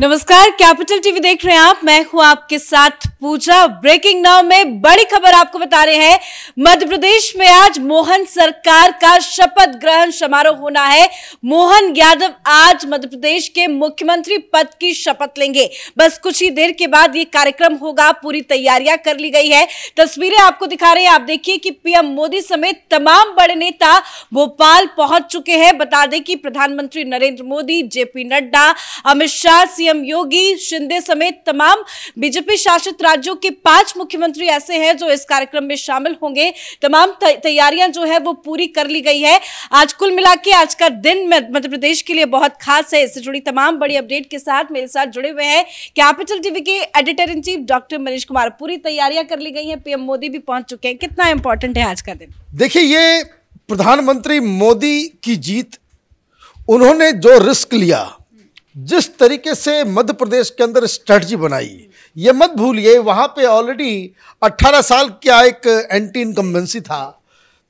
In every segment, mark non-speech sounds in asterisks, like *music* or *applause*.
नमस्कार capital TV देख रहे हैं आप मैं हूं आपके साथ पूजा ब्रेकिंग नाउ में बड़ी खबर आपको बता रहे हैं मध्य प्रदेश में आज मोहन सरकार का शपथ ग्रहण समारोह होना है मोहन यादव आज मध्य प्रदेश के मुख्यमंत्री पद की शपथ लेंगे बस कुछ ही देर के बाद ये कार्यक्रम होगा पूरी तैयारियां कर ली गई है तस्वीरें आपको दिखा रहे हैं आप देखिए कि पीएम मोदी समेत तमाम बड़े नेता भोपाल पहुंच चुके हैं बता दें कि प्रधानमंत्री नरेंद्र मोदी जेपी नड्डा अमित शाह सीएम योगी शिंदे समेत तमाम बीजेपी शासित राज्यों के पांच मुख्यमंत्री ऐसे हैं जो इस कार्यक्रम में शामिल होंगे तमाम तैयारियां जो है वो पूरी कर ली गई है आज कुल मिला के आज का दिन मध्य प्रदेश के लिए बहुत खास है इससे जुड़ी तमाम बड़ी अपडेट के साथ मेरे साथ जुड़े हुए हैं कैपिटल टीवी के editor in chief doctor Manish Kumar पूरी तैयारियां कर ली गई है पीएम मोदी भी पहुंच चुके हैं कितना इंपॉर्टेंट है आज का दिन देखिए ये प्रधानमंत्री मोदी की जीत उन्होंने जो रिस्क लिया जिस तरीके से मध्य प्रदेश के अंदर स्ट्रेटजी बनाई ये मत भूलिए वहाँ पे ऑलरेडी 18 साल का एक एंटी इनकम्बेंसी था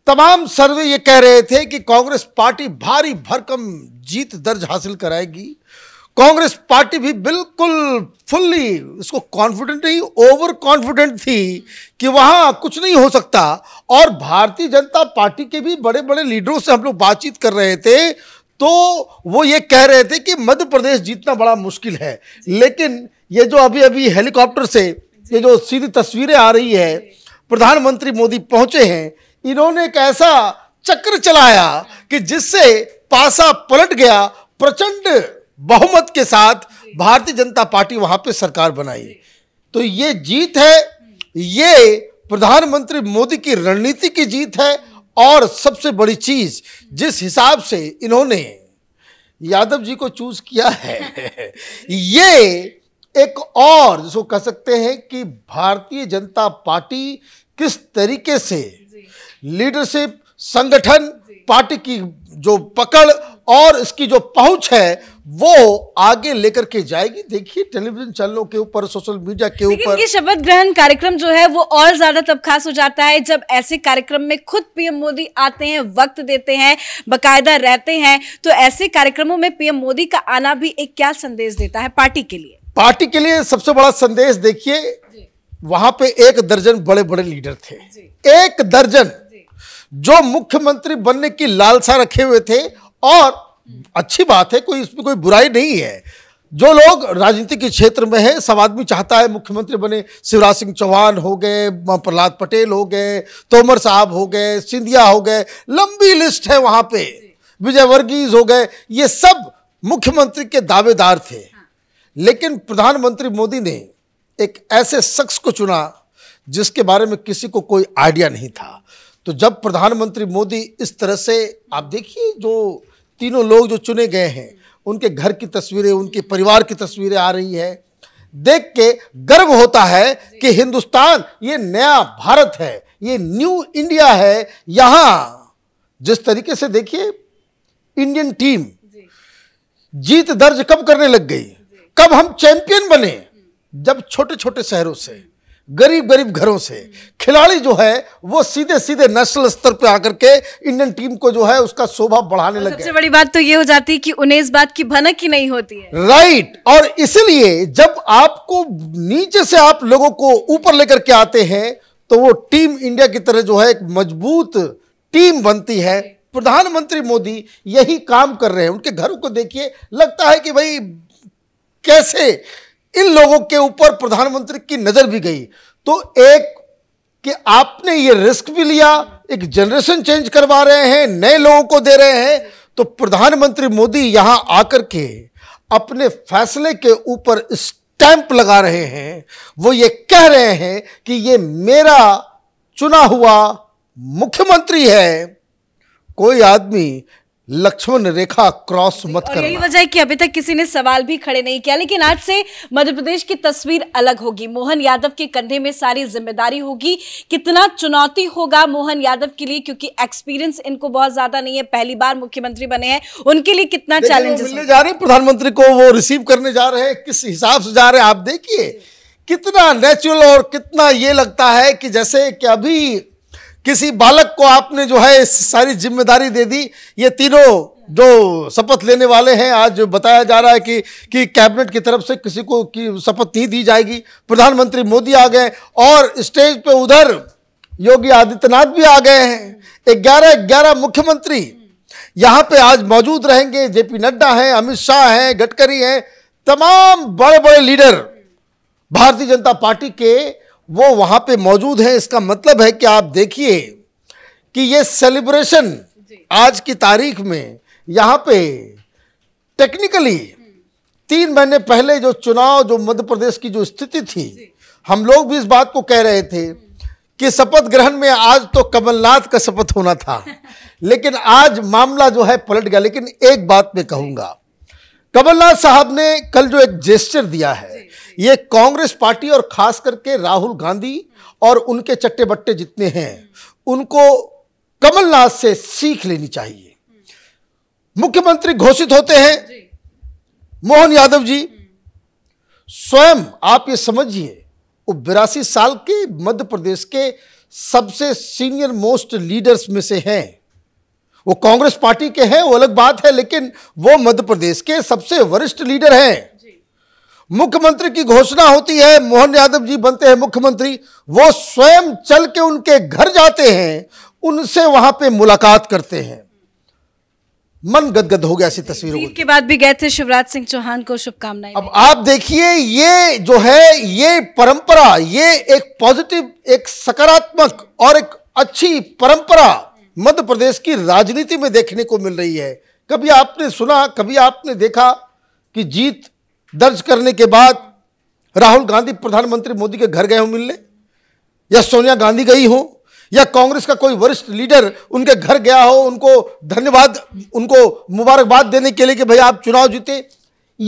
तमाम सर्वे ये कह रहे थे कि कांग्रेस पार्टी भारी भरकम जीत दर्ज हासिल कराएगी कांग्रेस पार्टी भी बिल्कुल फुल्ली उसको कॉन्फिडेंट नहीं ओवर कॉन्फिडेंट थी कि वहाँ कुछ नहीं हो सकता और भारतीय जनता पार्टी के भी बड़े बड़े लीडरों से हम लोग बातचीत कर रहे थे तो वो ये कह रहे थे कि मध्य प्रदेश जीतना बड़ा मुश्किल है लेकिन ये जो अभी अभी हेलीकॉप्टर से ये जो सीधी तस्वीरें आ रही है प्रधानमंत्री मोदी पहुंचे हैं इन्होंने एक ऐसा चक्र चलाया कि जिससे पासा पलट गया प्रचंड बहुमत के साथ भारतीय जनता पार्टी वहां पे सरकार बनाई तो ये जीत है ये प्रधानमंत्री मोदी की रणनीति की जीत है और सबसे बड़ी चीज जिस हिसाब से इन्होंने यादव जी को चूज किया है *laughs* ये एक और जिसको कह सकते हैं कि भारतीय जनता पार्टी किस तरीके से लीडरशिप संगठन पार्टी की जो पकड़ और इसकी जो पहुंच है वो आगे लेकर के जाएगी देखिए टेलीविजन चैनलों के ऊपर सोशल मीडिया के ऊपर ये शपथ ग्रहण कार्यक्रम जो है वो और ज्यादा तब खास हो जाता है जब ऐसे कार्यक्रम में खुद पीएम मोदी आते हैं वक्त देते हैं बकायदा रहते हैं तो ऐसे कार्यक्रमों में पीएम मोदी का आना भी एक क्या संदेश देता है पार्टी के लिए पार्टी के लिए सबसे बड़ा संदेश देखिए वहां पे एक दर्जन बड़े बड़े लीडर थे एक दर्जन जो मुख्यमंत्री बनने की लालसा रखे हुए थे और अच्छी बात है कोई इसमें कोई बुराई नहीं है जो लोग राजनीति के क्षेत्र में हैं सब आदमी चाहता है मुख्यमंत्री बने शिवराज सिंह चौहान हो गए प्रहलाद पटेल हो गए तोमर साहब हो गए सिंधिया हो गए लंबी लिस्ट है वहाँ पे विजय वर्गीज हो गए ये सब मुख्यमंत्री के दावेदार थे हाँ। लेकिन प्रधानमंत्री मोदी ने एक ऐसे शख्स को चुना जिसके बारे में किसी को कोई आइडिया नहीं था तो जब प्रधानमंत्री मोदी इस तरह से आप देखिए जो तीनों लोग जो चुने गए हैं उनके घर की तस्वीरें उनके परिवार की तस्वीरें आ रही है देख के गर्व होता है कि हिंदुस्तान ये नया भारत है ये न्यू इंडिया है यहां जिस तरीके से देखिए इंडियन टीम जीत दर्ज कब करने लग गई कब हम चैंपियन बने जब छोटे छोटे शहरों से गरीब गरीब घरों से खिलाड़ी जो है वो सीधे सीधे नेशनल स्तर पर आकर के इंडियन टीम को जो है उसका शोभा बढ़ाने लगे सबसे बड़ी बात तो ये हो जाती है कि उन्हें इस बात की भनक ही नहीं होती है राइट और इसलिए जब आपको नीचे से आप लोगों को ऊपर लेकर के आते हैं तो वो टीम इंडिया की तरह जो है एक मजबूत टीम बनती है प्रधानमंत्री मोदी यही काम कर रहे हैं उनके घरों को देखिए लगता है कि भाई कैसे इन लोगों के ऊपर प्रधानमंत्री की नज़र भी गई तो एक कि आपने ये रिस्क भी लिया एक जनरेशन चेंज करवा रहे हैं नए लोगों को दे रहे हैं तो प्रधानमंत्री मोदी यहां आकर के अपने फैसले के ऊपर स्टैंप लगा रहे हैं वो ये कह रहे हैं कि ये मेरा चुना हुआ मुख्यमंत्री है कोई आदमी लक्ष्मण रेखा क्रॉस मत कर यही वजह है कि अभी तक किसी ने सवाल भी खड़े नहीं किया लेकिन आज से मध्य प्रदेश की तस्वीर अलग होगी मोहन यादव के कंधे में सारी जिम्मेदारी होगी कितना चुनौती होगा मोहन यादव के लिए क्योंकि एक्सपीरियंस इनको बहुत ज्यादा नहीं है पहली बार मुख्यमंत्री बने हैं उनके लिए कितना चैलेंज जा रहे प्रधानमंत्री को वो रिसीव करने जा रहे हैं किस हिसाब से जा रहे हैं आप देखिए कितना नेचुरल और कितना ये लगता है कि जैसे कि अभी किसी बालक को आपने जो है सारी जिम्मेदारी दे दी ये तीनों जो शपथ लेने वाले हैं आज जो बताया जा रहा है कि कि कैबिनेट की तरफ से किसी को की शपथ नहीं दी जाएगी प्रधानमंत्री मोदी आ गए और स्टेज पे उधर योगी आदित्यनाथ भी आ गए हैं ग्यारह ग्यारह मुख्यमंत्री यहाँ पे आज मौजूद रहेंगे जेपी नड्डा हैं अमित शाह हैं गडकरी हैं तमाम बड़े बड़े लीडर भारतीय जनता पार्टी के वो वहाँ पे मौजूद हैं इसका मतलब है कि आप देखिए कि ये सेलिब्रेशन आज की तारीख में यहाँ पे टेक्निकली तीन महीने पहले जो चुनाव जो मध्य प्रदेश की जो स्थिति थी हम लोग भी इस बात को कह रहे थे कि शपथ ग्रहण में आज तो कमलनाथ का शपथ होना था *laughs* लेकिन आज मामला जो है पलट गया लेकिन एक बात मैं कहूँगा कमलनाथ साहब ने कल जो एक जेस्चर दिया है ये कांग्रेस पार्टी और खास करके राहुल गांधी और उनके चट्टे बट्टे जितने हैं उनको कमलनाथ से सीख लेनी चाहिए मुख्यमंत्री घोषित होते हैं मोहन यादव जी स्वयं आप ये समझिए वो बिरासी साल के मध्य प्रदेश के सबसे सीनियर मोस्ट लीडर्स में से हैं वो कांग्रेस पार्टी के हैं वो अलग बात है लेकिन वो मध्य प्रदेश के सबसे वरिष्ठ लीडर हैं मुख्यमंत्री की घोषणा होती है मोहन यादव जी बनते हैं मुख्यमंत्री वो स्वयं चल के उनके घर जाते हैं उनसे वहां पे मुलाकात करते हैं मन गदगद हो गया ऐसी तस्वीरों के बाद भी गए थे शिवराज सिंह चौहान को शुभकामनाएं अब आप देखिए ये जो है ये परंपरा ये एक पॉजिटिव एक सकारात्मक और एक अच्छी परंपरा मध्य प्रदेश की राजनीति में देखने को मिल रही है कभी आपने सुना कभी आपने देखा कि जीत दर्ज करने के बाद राहुल गांधी प्रधानमंत्री मोदी के घर गए हों मिलने या सोनिया गांधी गई हो या कांग्रेस का कोई वरिष्ठ लीडर उनके घर गया हो उनको धन्यवाद उनको मुबारकबाद देने के लिए कि भाई आप चुनाव जीते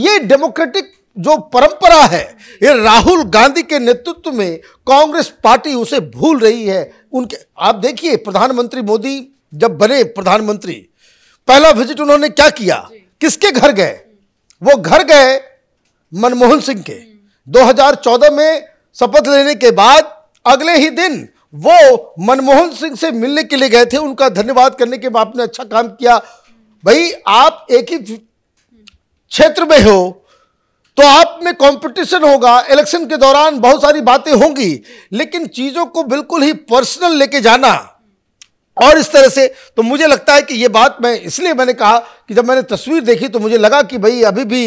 ये डेमोक्रेटिक जो परंपरा है ये राहुल गांधी के नेतृत्व में कांग्रेस पार्टी उसे भूल रही है उनके आप देखिए प्रधानमंत्री मोदी जब बने प्रधानमंत्री पहला विजिट उन्होंने क्या किया किसके घर गए वो घर गए मनमोहन सिंह के 2014 में शपथ लेने के बाद अगले ही दिन वो मनमोहन सिंह से मिलने के लिए गए थे उनका धन्यवाद करने के बाद आपने अच्छा काम किया भाई आप एक ही क्षेत्र में हो तो आप में कंपटीशन होगा इलेक्शन के दौरान बहुत सारी बातें होंगी लेकिन चीज़ों को बिल्कुल ही पर्सनल लेके जाना और इस तरह से तो मुझे लगता है कि ये बात मैं इसलिए मैंने कहा कि जब मैंने तस्वीर देखी तो मुझे लगा कि भाई अभी भी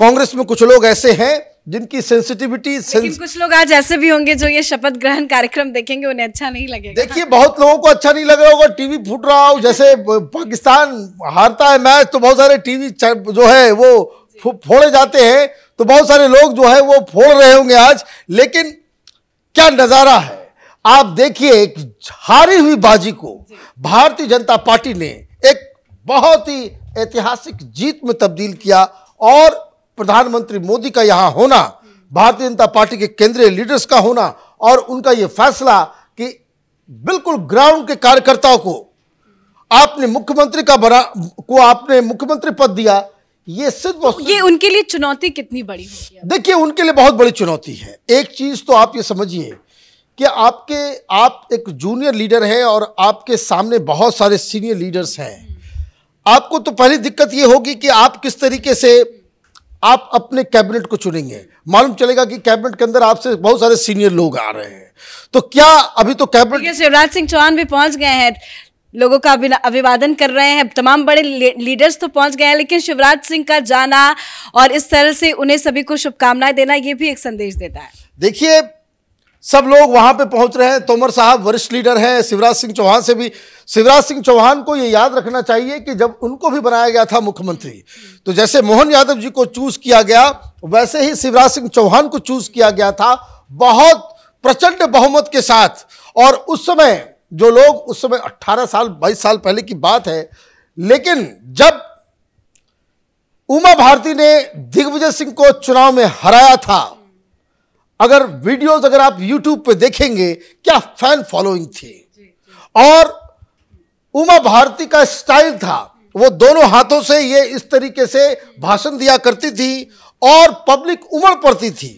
कांग्रेस में कुछ लोग ऐसे हैं जिनकी सेंसिटिविटी सेंस... कुछ लोग आज ऐसे भी होंगे जो ये शपथ ग्रहण कार्यक्रम देखेंगे उन्हें अच्छा नहीं लगेगा देखिए बहुत लोगों को अच्छा नहीं लग रहा होगा टीवी फूट रहा हो जैसे *laughs* पाकिस्तान हारता है मैच तो बहुत सारे टीवी जो है वो फोड़े जाते हैं तो बहुत सारे लोग जो है वो फोड़ रहे होंगे आज लेकिन क्या नज़ारा है आप देखिए एक हारी हुई बाजी को भारतीय जनता पार्टी ने एक बहुत ही ऐतिहासिक जीत में तब्दील किया और प्रधानमंत्री मोदी का यहाँ होना भारतीय जनता पार्टी के केंद्रीय लीडर्स का होना और उनका ये फैसला कि बिल्कुल ग्राउंड के कार्यकर्ताओं को आपने मुख्यमंत्री का बना को आपने मुख्यमंत्री पद दिया ये सिर्फ ये उनके लिए चुनौती कितनी बड़ी देखिए उनके लिए बहुत बड़ी चुनौती है एक चीज तो आप ये समझिए कि आपके आप एक जूनियर लीडर हैं और आपके सामने बहुत सारे सीनियर लीडर्स हैं आपको तो पहली दिक्कत ये होगी कि आप किस तरीके से आप अपने कैबिनेट को चुनेंगे मालूम चलेगा कि कैबिनेट के अंदर आपसे बहुत सारे सीनियर लोग आ रहे हैं तो क्या अभी तो कैबिनेट शिवराज सिंह चौहान भी पहुंच गए हैं लोगों का अभिवादन कर रहे हैं तमाम बड़े लीडर्स तो पहुंच गए हैं लेकिन शिवराज सिंह का जाना और इस तरह से उन्हें सभी को शुभकामनाएं देना ये भी एक संदेश देता है देखिए सब लोग वहां पे पहुंच रहे हैं तोमर साहब वरिष्ठ लीडर हैं शिवराज सिंह चौहान से भी शिवराज सिंह चौहान को ये याद रखना चाहिए कि जब उनको भी बनाया गया था मुख्यमंत्री तो जैसे मोहन यादव जी को चूज़ किया गया वैसे ही शिवराज सिंह चौहान को चूज़ किया गया था बहुत प्रचंड बहुमत के साथ और उस समय जो लोग उस समय अट्ठारह साल बाईस साल पहले की बात है लेकिन जब उमा भारती ने दिग्विजय सिंह को चुनाव में हराया था अगर वीडियोस अगर आप यूट्यूब पे देखेंगे क्या फैन फॉलोइंग थी और उमा भारती का स्टाइल था वो दोनों हाथों से ये इस तरीके से भाषण दिया करती थी और पब्लिक उमड़ पड़ती थी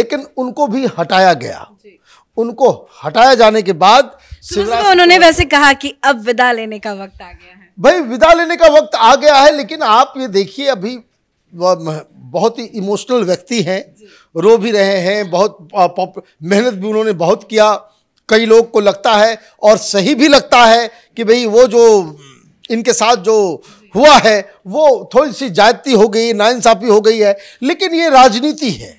लेकिन उनको भी हटाया गया उनको हटाया जाने के बाद उन्होंने वैसे कहा कि अब विदा लेने का वक्त आ गया है भाई विदा लेने का वक्त आ गया है लेकिन आप ये देखिए अभी बहुत ही इमोशनल व्यक्ति हैं रो भी रहे हैं बहुत मेहनत भी उन्होंने बहुत किया कई लोग को लगता है और सही भी लगता है कि भाई वो जो इनके साथ जो हुआ है वो थोड़ी सी जायती हो गई नाइंसाफ़ी हो गई है लेकिन ये राजनीति है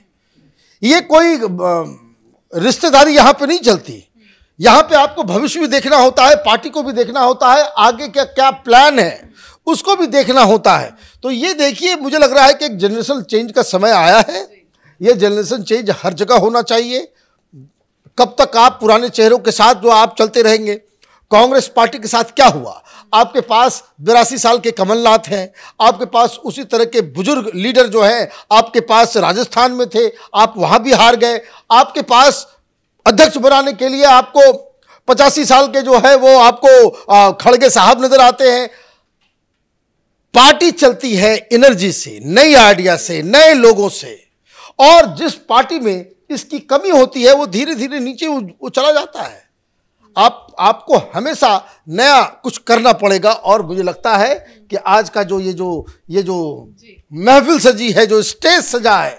ये कोई रिश्तेदारी यहाँ पे नहीं चलती यहाँ पे आपको भविष्य भी देखना होता है पार्टी को भी देखना होता है आगे क्या क्या प्लान है उसको भी देखना होता है तो ये देखिए मुझे लग रहा है कि एक जनरेशन चेंज का समय आया है ये जनरेशन चेंज हर जगह होना चाहिए कब तक आप पुराने चेहरों के साथ जो आप चलते रहेंगे कांग्रेस पार्टी के साथ क्या हुआ आपके पास बिरासी साल के कमलनाथ हैं आपके पास उसी तरह के बुजुर्ग लीडर जो हैं आपके पास राजस्थान में थे आप वहाँ भी हार गए आपके पास अध्यक्ष बनाने के लिए आपको पचासी साल के जो है वो आपको खड़गे साहब नज़र आते हैं पार्टी चलती है एनर्जी से नई आइडिया से नए लोगों से और जिस पार्टी में इसकी कमी होती है वो धीरे धीरे नीचे वो चला जाता है आप आपको हमेशा नया कुछ करना पड़ेगा और मुझे लगता है कि आज का जो ये जो ये जो महफिल सजी है जो स्टेज सजा है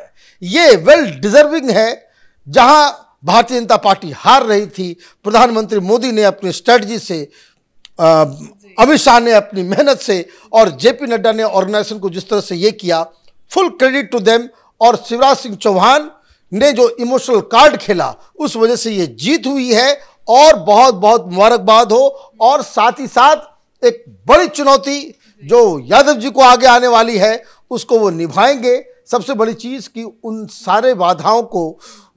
ये वेल डिजर्विंग है जहां भारतीय जनता पार्टी हार रही थी प्रधानमंत्री मोदी ने अपनी स्ट्रेटजी से अमित शाह ने अपनी मेहनत से और जेपी नड्डा ने ऑर्गेनाइजेशन को जिस तरह से ये किया फुल क्रेडिट टू देम और शिवराज सिंह चौहान ने जो इमोशनल कार्ड खेला उस वजह से ये जीत हुई है और बहुत बहुत मुबारकबाद हो और साथ ही साथ एक बड़ी चुनौती जो यादव जी को आगे आने वाली है उसको वो निभाएंगे सबसे बड़ी चीज़ कि उन सारे बाधाओं को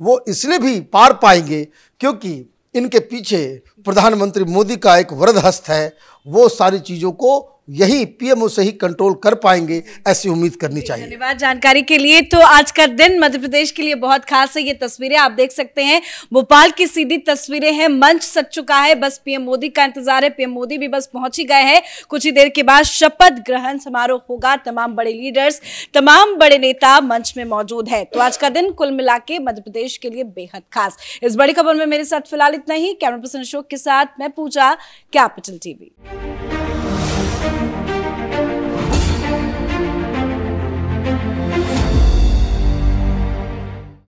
वो इसलिए भी पार पाएंगे क्योंकि इनके पीछे प्रधानमंत्री मोदी का एक वृद्धस्त हस्त है वो सारी चीज़ों को यही पीएमओ से ही कंट्रोल कर पाएंगे ऐसी उम्मीद करनी चाहिए धन्यवाद जानकारी के लिए तो आज का दिन मध्य प्रदेश के लिए बहुत खास है ये तस्वीरें आप देख सकते हैं भोपाल की सीधी तस्वीरें हैं मंच सज चुका है बस पीएम मोदी का इंतजार है पीएम मोदी भी बस पहुंच ही गए हैं कुछ ही देर के बाद शपथ ग्रहण समारोह होगा तमाम बड़े लीडर्स तमाम बड़े नेता मंच में मौजूद है तो आज का दिन कुल मिला के मध्य प्रदेश के लिए बेहद खास इस बड़ी खबर में मेरे साथ फिलहाल इतना ही कैमरा पर्सन अशोक के साथ मैं पूजा कैपिटल टीवी